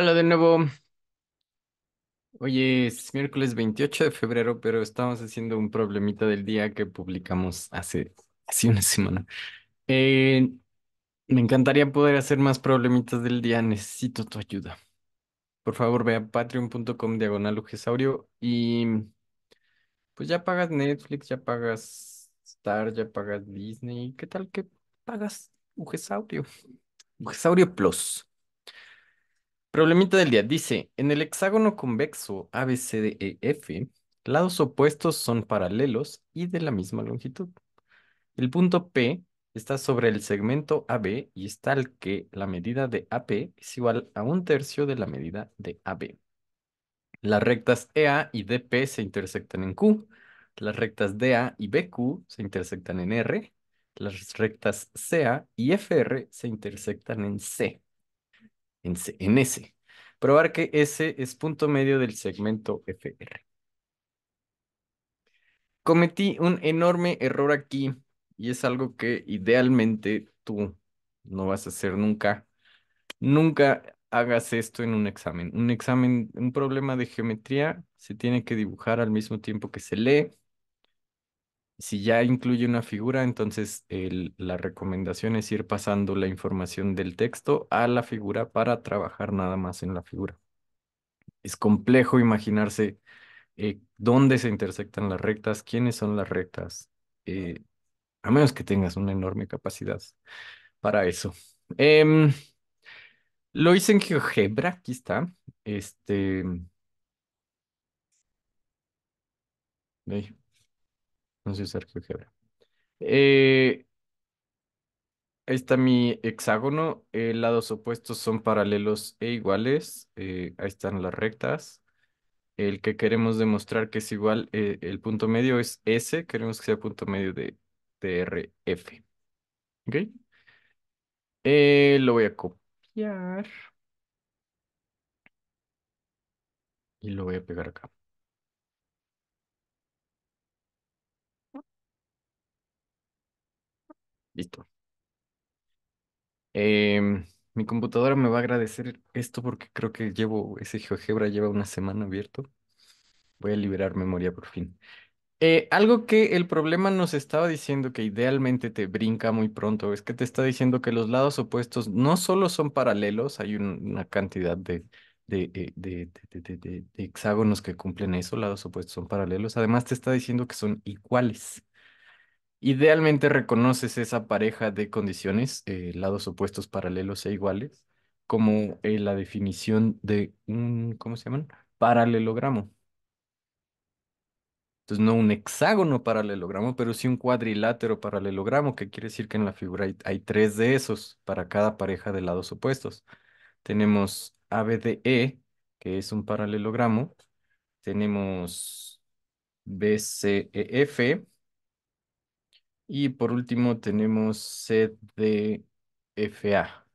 Hola de nuevo. Oye, es miércoles 28 de febrero, pero estamos haciendo un problemita del día que publicamos hace, hace una semana. Eh, me encantaría poder hacer más problemitas del día. Necesito tu ayuda. Por favor, ve a patreon.com diagonal ugesaurio y pues ya pagas Netflix, ya pagas Star, ya pagas Disney. ¿Qué tal que pagas ugesaurio? Ugesaurio Plus. Problemita del día. Dice, en el hexágono convexo ABCDEF, lados opuestos son paralelos y de la misma longitud. El punto P está sobre el segmento AB y es tal que la medida de AP es igual a un tercio de la medida de AB. Las rectas EA y DP se intersectan en Q. Las rectas DA y BQ se intersectan en R. Las rectas CA y FR se intersectan en C en, S. Probar que S es punto medio del segmento FR. Cometí un enorme error aquí y es algo que idealmente tú no vas a hacer nunca. Nunca hagas esto en un examen. Un examen, un problema de geometría se tiene que dibujar al mismo tiempo que se lee si ya incluye una figura, entonces la recomendación es ir pasando la información del texto a la figura para trabajar nada más en la figura. Es complejo imaginarse eh, dónde se intersectan las rectas, quiénes son las rectas, eh, a menos que tengas una enorme capacidad para eso. Em, lo hice en GeoGebra, aquí está. Este. No sé ahí eh, está mi hexágono. Eh, lados opuestos son paralelos e iguales. Eh, ahí están las rectas. El que queremos demostrar que es igual, el punto medio es S. Queremos que sea punto medio de, TRF lo voy a copiar. Y lo voy a pegar acá. Listo. Em, mi computadora me va a agradecer esto porque creo que llevo, ese GeoGebra lleva una semana abierto. Voy a liberar memoria por fin. Eh, algo que el problema nos estaba diciendo que idealmente te brinca muy pronto es que te está diciendo que los lados opuestos no solo son paralelos, hay una cantidad eh, de, de, de, de hexágonos que cumplen eso, lados opuestos son paralelos, además te está diciendo que son iguales. Idealmente reconoces esa pareja de condiciones, eh, lados opuestos paralelos e iguales, como eh, la definición de un, ¿cómo se llaman? Paralelogramo. Entonces, no un hexágono paralelogramo, pero sí un cuadrilátero paralelogramo, que quiere decir que en la figura hay, hay tres de esos para cada pareja de lados opuestos. Tenemos ABDE, que es un paralelogramo. Tenemos BCEF, y por último tenemos CDFA.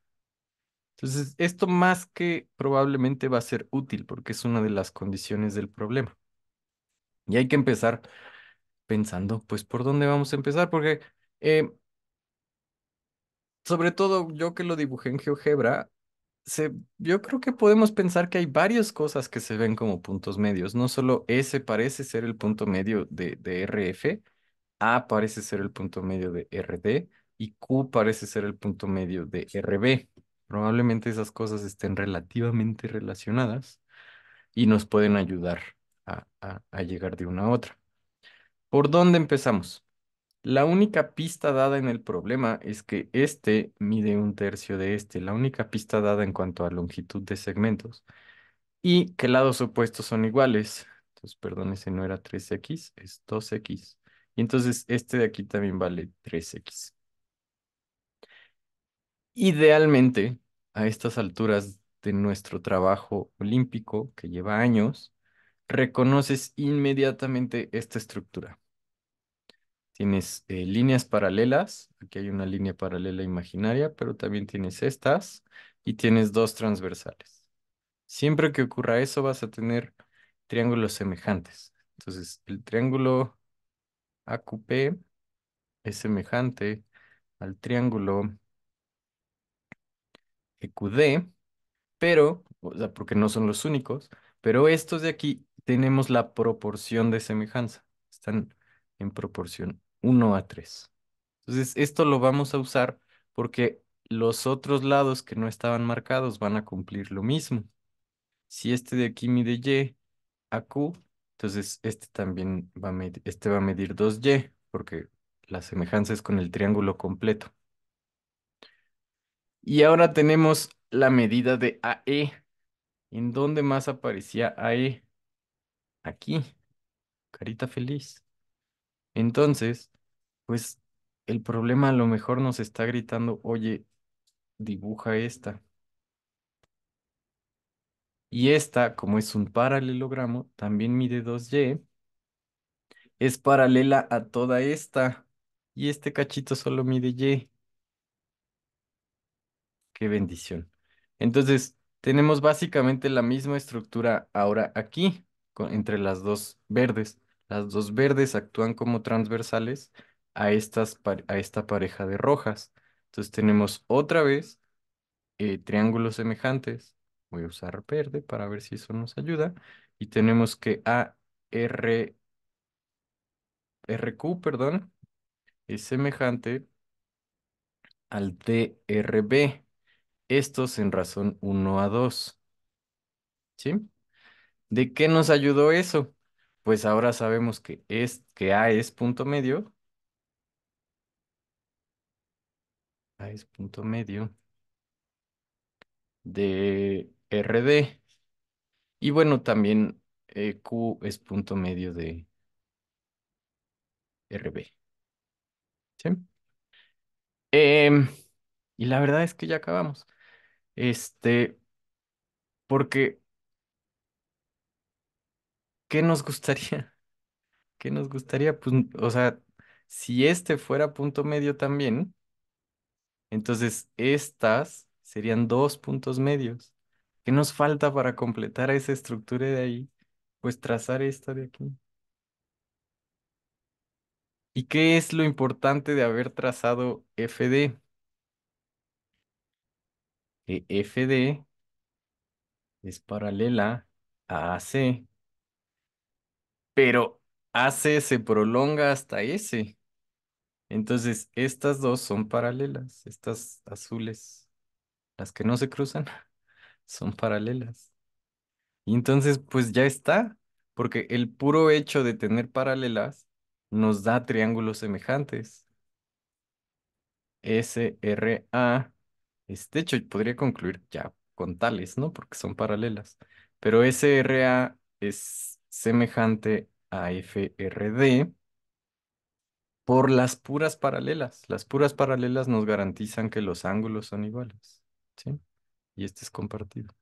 Entonces, esto más que probablemente va a ser útil porque es una de las condiciones del problema. Y hay que empezar pensando, pues, ¿por dónde vamos a empezar? Porque, eh, sobre todo yo que lo dibujé en GeoGebra, yo creo que podemos pensar que hay varias cosas que se ven como puntos medios. No solo ese parece ser el punto medio de, de RF, a parece ser el punto medio de RD y Q parece ser el punto medio de RB. Probablemente esas cosas estén relativamente relacionadas y nos pueden ayudar a, llegar de una a otra. ¿Por dónde empezamos? La única pista dada en el problema es que este mide un tercio de este, la única pista dada en cuanto a longitud de segmentos, y que lados opuestos son iguales. Entonces, perdón, ese no era 3x, es 2x. Y entonces este de aquí también vale 3x. Idealmente, a estas alturas de nuestro trabajo olímpico, que lleva años, reconoces inmediatamente esta estructura. Tienes eh, líneas paralelas, aquí hay una línea paralela imaginaria, pero también tienes estas y tienes dos transversales. Siempre que ocurra eso vas a tener triángulos semejantes. Entonces, el triángulo AQP es semejante al triángulo EQD, pero, o sea, porque no son los únicos, pero estos de aquí tenemos la proporción de semejanza. Están en proporción 1 a 3. Entonces, esto lo vamos a usar porque los otros lados que no estaban marcados van a cumplir lo mismo. Si este de aquí mide Y a Q, entonces, este también va a medir, este va a medir 2y, porque la semejanza es con el triángulo completo. Y ahora tenemos la medida de AE. ¿En dónde más aparecía AE? Aquí. Carita feliz. Entonces, pues el problema a lo mejor nos está gritando, oye, dibuja esta. Y esta, como es un paralelogramo, también mide 2y. Es paralela a toda esta. Y este cachito solo mide y. Qué bendición. Entonces, tenemos básicamente la misma estructura ahora aquí, entre las dos verdes. Las dos verdes actúan como transversales a, estas, a esta pareja de rojas. Entonces tenemos otra vez eh, triángulos semejantes Voy a usar verde para ver si eso nos ayuda. Y tenemos que A, R, RQ, perdón, es semejante al DRB. Estos en razón 1 a 2. ¿Sí? ¿De qué nos ayudó eso? Pues ahora sabemos que, es, que A es punto medio. A es punto medio de RD. Y bueno, también eh, Q es punto medio de RB. ¿Sí? Em, y la verdad es que ya acabamos. Este, porque, ¿qué nos gustaría? ¿Qué nos gustaría? Pues, o sea, si este fuera punto medio también, entonces estas serían dos puntos medios. ¿Qué nos falta para completar esa estructura de ahí? Pues trazar esta de aquí. ¿Y qué es lo importante de haber trazado FD? Que FD es paralela a AC, pero AC se prolonga hasta S. Entonces, estas dos son paralelas, estas azules, las que no se cruzan son paralelas. Y entonces, pues ya está, porque el puro hecho de tener paralelas nos da triángulos semejantes. SRA este hecho, podría concluir ya con tales, ¿no? Porque son paralelas. Pero SRA es semejante a FRD por las puras paralelas. Las puras paralelas nos garantizan que los ángulos son iguales. ¿sí? y este es compartido.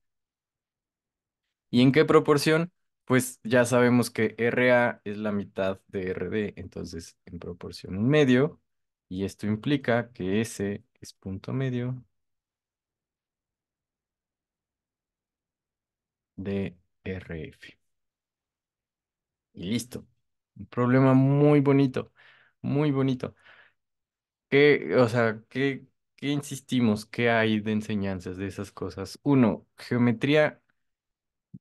¿Y en qué proporción? Pues ya sabemos que RA es la mitad de RD, entonces en proporción medio, y esto implica que S es punto medio de RF. Y listo. Un problema muy bonito, muy bonito. ¿Qué, o sea, qué ¿Qué insistimos? ¿Qué hay de enseñanzas de esas cosas? Uno, geometría,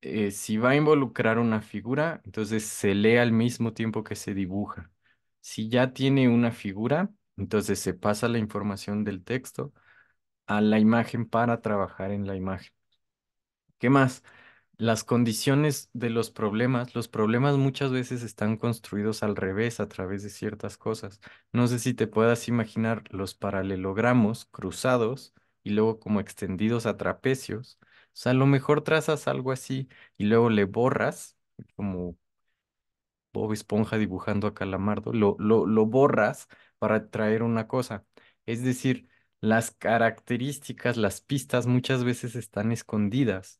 eh, si va a involucrar una figura, entonces se lee al mismo tiempo que se dibuja. Si ya tiene una figura, entonces se pasa la información del texto a la imagen para trabajar en la imagen. ¿Qué más? las condiciones de los problemas, los problemas muchas veces están construidos al revés a través de ciertas cosas. No sé si te puedas imaginar los paralelogramos cruzados y luego como extendidos a trapecios. O sea, a lo mejor trazas algo así y luego le borras, como Bob Esponja dibujando a Calamardo, lo, lo borras para traer una cosa. Es decir, las características, las pistas muchas veces están escondidas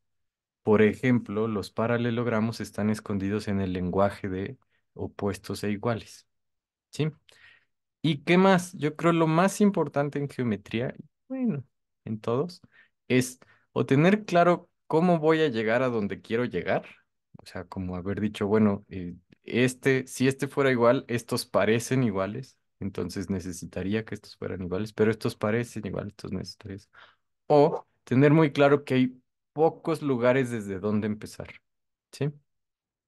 por ejemplo, los paralelogramos están escondidos en el lenguaje de opuestos e iguales. ¿Sí? ¿Y qué más? Yo creo lo más importante en geometría, bueno, en todos, es o tener claro cómo voy a llegar a donde quiero llegar. O sea, como haber dicho, bueno, eh, este, si este fuera igual, estos parecen iguales, entonces necesitaría que estos fueran iguales, pero estos parecen iguales, estos necesitarían. O tener muy claro que hay pocos lugares desde donde empezar, ¿sí?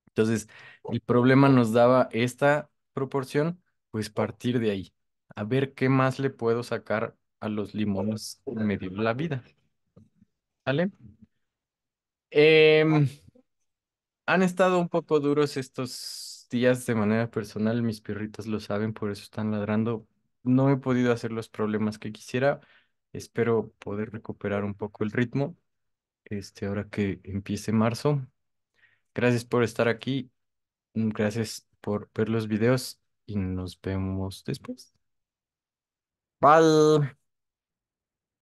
Entonces, el problema nos daba esta proporción, pues partir de ahí, a ver qué más le puedo sacar a los limones en medio de la vida. ¿Vale? Em, han estado un poco duros estos días de manera personal, mis perritas lo saben, por eso están ladrando. No he podido hacer los problemas que quisiera, espero poder recuperar un poco el ritmo. Este, ahora que empiece marzo. Gracias por estar aquí. Mm, gracias por ver los videos y nos vemos después. Bye.